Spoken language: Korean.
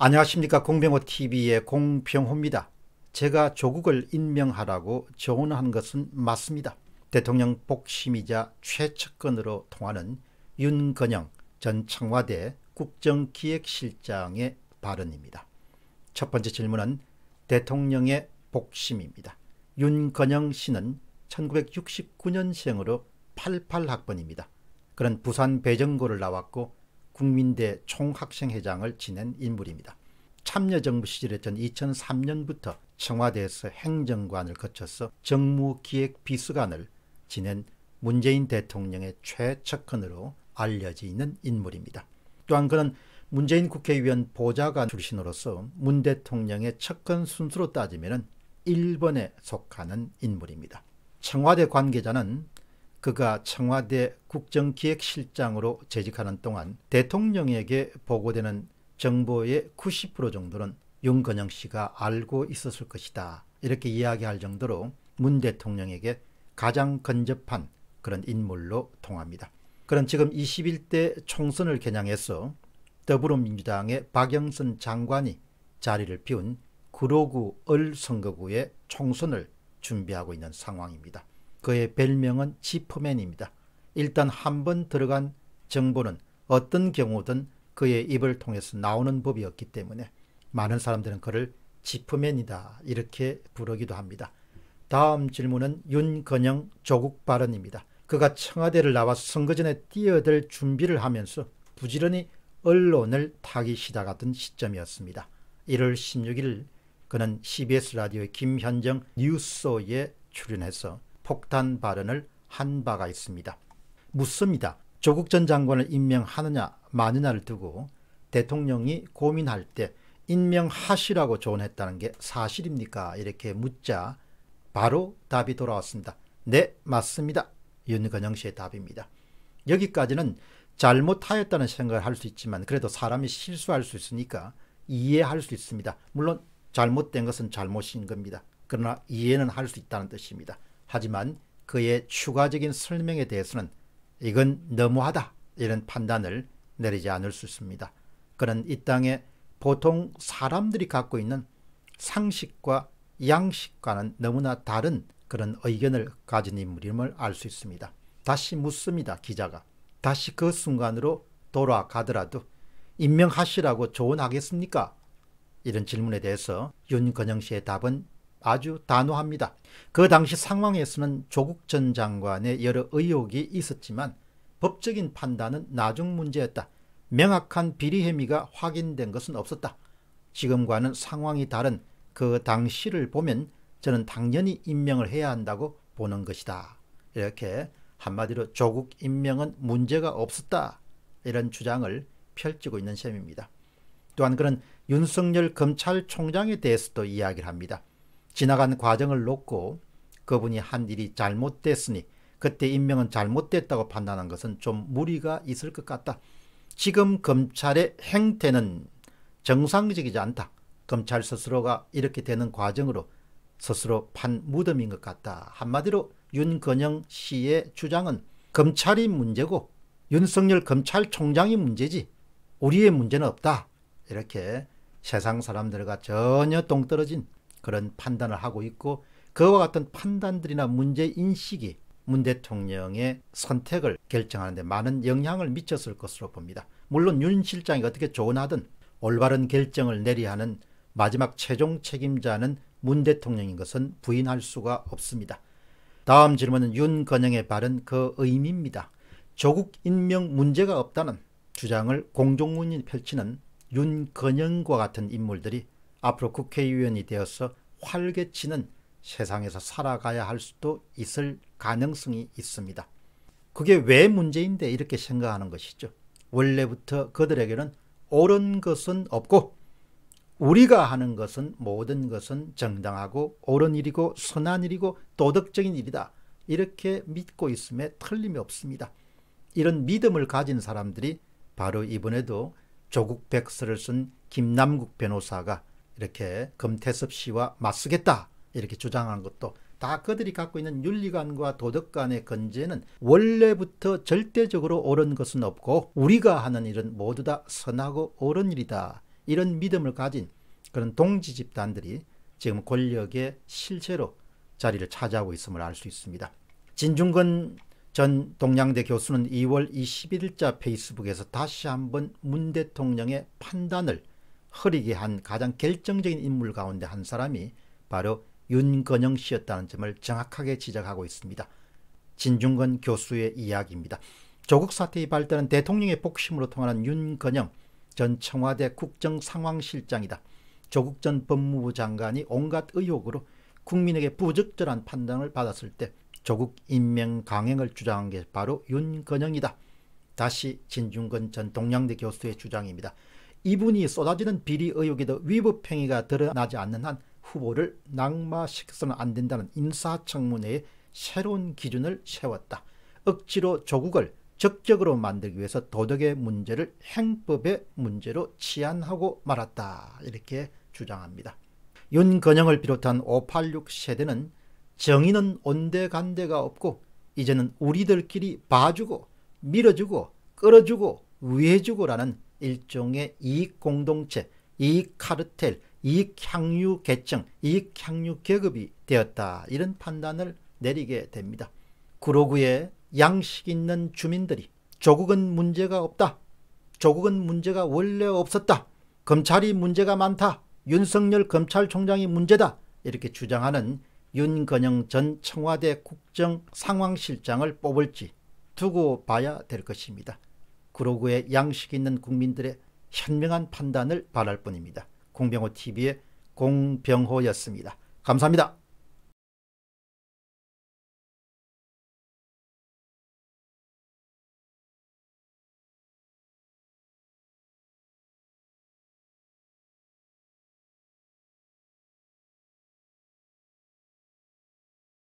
안녕하십니까 공병호TV의 공병호입니다. 제가 조국을 임명하라고 조언한 것은 맞습니다. 대통령 복심이자 최측근으로 통하는 윤건영 전 청와대 국정기획실장의 발언입니다. 첫 번째 질문은 대통령의 복심입니다. 윤건영 씨는 1969년생으로 88학번입니다. 그는 부산 배정고를 나왔고 국민대 총학생회장을 지낸 인물입니다. 참여정부 시절에 전 2003년부터 청와대에서 행정관을 거쳐서 정무기획비서관을 지낸 문재인 대통령의 최측근으로 알려지는 인물입니다. 또한 그는 문재인 국회의원 보좌관 출신으로서 문 대통령의 측근 순수로 따지면 1번에 속하는 인물입니다. 청와대 관계자는 그가 청와대 국정기획실장으로 재직하는 동안 대통령에게 보고되는 정보의 90% 정도는 윤건영 씨가 알고 있었을 것이다. 이렇게 이야기할 정도로 문 대통령에게 가장 근접한 그런 인물로 통합니다. 그런 지금 21대 총선을 겨냥해서 더불어민주당의 박영선 장관이 자리를 비운 구로구 을선거구의 총선을 준비하고 있는 상황입니다. 그의 별명은 지프맨입니다. 일단 한 번 들어간 정보는 어떤 경우든 그의 입을 통해서 나오는 법이었기 때문에 많은 사람들은 그를 지프맨이다 이렇게 부르기도 합니다. 다음 질문은 윤건영 조국 발언입니다. 그가 청와대를 나와 선거전에 뛰어들 준비를 하면서 부지런히 언론을 타기 시작하던 시점이었습니다. 1월 16일 그는 CBS 라디오의 김현정 뉴스쇼에 출연해서 폭탄 발언을 한 바가 있습니다. 묻습니다. 조국 전 장관을 임명하느냐 마느냐를 두고 대통령이 고민할 때 임명하시라고 조언했다는 게 사실입니까? 이렇게 묻자 바로 답이 돌아왔습니다. 네 맞습니다. 윤건영 씨의 답입니다. 여기까지는 잘못하였다는 생각을 할 수 있지만 그래도 사람이 실수할 수 있으니까 이해할 수 있습니다. 물론 잘못된 것은 잘못인 겁니다. 그러나 이해는 할 수 있다는 뜻입니다. 하지만 그의 추가적인 설명에 대해서는 이건 너무하다 이런 판단을 내리지 않을 수 있습니다. 그는 이 땅에 보통 사람들이 갖고 있는 상식과 양식과는 너무나 다른 그런 의견을 가진 인물임을 알 수 있습니다. 다시 묻습니다. 기자가. 다시 그 순간으로 돌아가더라도 임명하시라고 조언하겠습니까? 이런 질문에 대해서 윤건영 씨의 답은 아주 단호합니다. 그 당시 상황에서는 조국 전 장관의 여러 의혹이 있었지만 법적인 판단은 나중 문제였다. 명확한 비리 혐의가 확인된 것은 없었다. 지금과는 상황이 다른 그 당시를 보면 저는 당연히 임명을 해야 한다고 보는 것이다. 이렇게 한마디로 조국 임명은 문제가 없었다. 이런 주장을 펼치고 있는 셈입니다. 또한 그는 윤석열 검찰총장에 대해서도 이야기를 합니다. 지나간 과정을 놓고 그분이 한 일이 잘못됐으니 그때 임명은 잘못됐다고 판단한 것은 좀 무리가 있을 것 같다. 지금 검찰의 행태는 정상적이지 않다. 검찰 스스로가 이렇게 되는 과정으로 스스로 판 무덤인 것 같다. 한마디로 윤건영 씨의 주장은 검찰이 문제고 윤석열 검찰총장이 문제지 우리의 문제는 없다. 이렇게 세상 사람들과 전혀 동떨어진 그런 판단을 하고 있고 그와 같은 판단들이나 문제 인식이 문 대통령의 선택을 결정하는 데 많은 영향을 미쳤을 것으로 봅니다. 물론 윤 실장이 어떻게 조언하든 올바른 결정을 내려야 하는 마지막 최종 책임자는 문 대통령인 것은 부인할 수가 없습니다. 다음 질문은 윤건영의 발언 그 의미입니다. 조국 인명 문제가 없다는 주장을 공동문이 펼치는 윤건영과 같은 인물들이 앞으로 국회의원이 되어서 활개치는 세상에서 살아가야 할 수도 있을 가능성이 있습니다. 그게 왜 문제인데 이렇게 생각하는 것이죠. 원래부터 그들에게는 옳은 것은 없고 우리가 하는 것은 모든 것은 정당하고 옳은 일이고 선한 일이고 도덕적인 일이다. 이렇게 믿고 있음에 틀림이 없습니다. 이런 믿음을 가진 사람들이 바로 이번에도 조국 백서를 쓴 김남국 변호사가 이렇게 금태섭 씨와 맞서겠다 이렇게 주장한 것도 다 그들이 갖고 있는 윤리관과 도덕관의 건재는 원래부터 절대적으로 옳은 것은 없고 우리가 하는 일은 모두 다 선하고 옳은 일이다. 이런 믿음을 가진 그런 동지 집단들이 지금 권력의 실체로 자리를 차지하고 있음을 알 수 있습니다. 진중근 전 동양대 교수는 2월 21일자 페이스북에서 다시 한번 문 대통령의 판단을 흐리게 한 가장 결정적인 인물 가운데 한 사람이 바로 윤건영 씨였다는 점을 정확하게 지적하고 있습니다. 진중건 교수의 이야기입니다. 조국 사태의 발단은 대통령의 복심으로 통하는 윤건영 전 청와대 국정상황실장이다. 조국 전 법무부 장관이 온갖 의혹으로 국민에게 부적절한 판단을 받았을 때 조국 인명 강행을 주장한 게 바로 윤건영이다. 다시 진중건 전 동양대 교수의 주장입니다. 이분이 쏟아지는 비리 의혹에도 위법 행위가 드러나지 않는 한 후보를 낙마시켜서는 안 된다는 인사청문회의 새로운 기준을 세웠다. 억지로 조국을 적적으로 만들기 위해서 도덕의 문제를 행법의 문제로 치안하고 말았다. 이렇게 주장합니다. 윤건영을 비롯한 586 세대는 정의는 온데간데가 없고 이제는 우리들끼리 봐주고 밀어주고 끌어주고 위해주고라는 일종의 이익 공동체, 이익 카르텔, 이익 향유 계층, 이익 향유 계급이 되었다. 이런 판단을 내리게 됩니다. 구로구의 양식 있는 주민들이 조국은 문제가 없다. 조국은 문제가 원래 없었다. 검찰이 문제가 많다. 윤석열 검찰총장이 문제다. 이렇게 주장하는 윤건영 전 청와대 국정상황실장을 뽑을지 두고 봐야 될 것입니다. 구로구의 양식 있는 국민들의 현명한 판단을 바랄 뿐입니다. 공병호TV의 공병호였습니다. 감사합니다.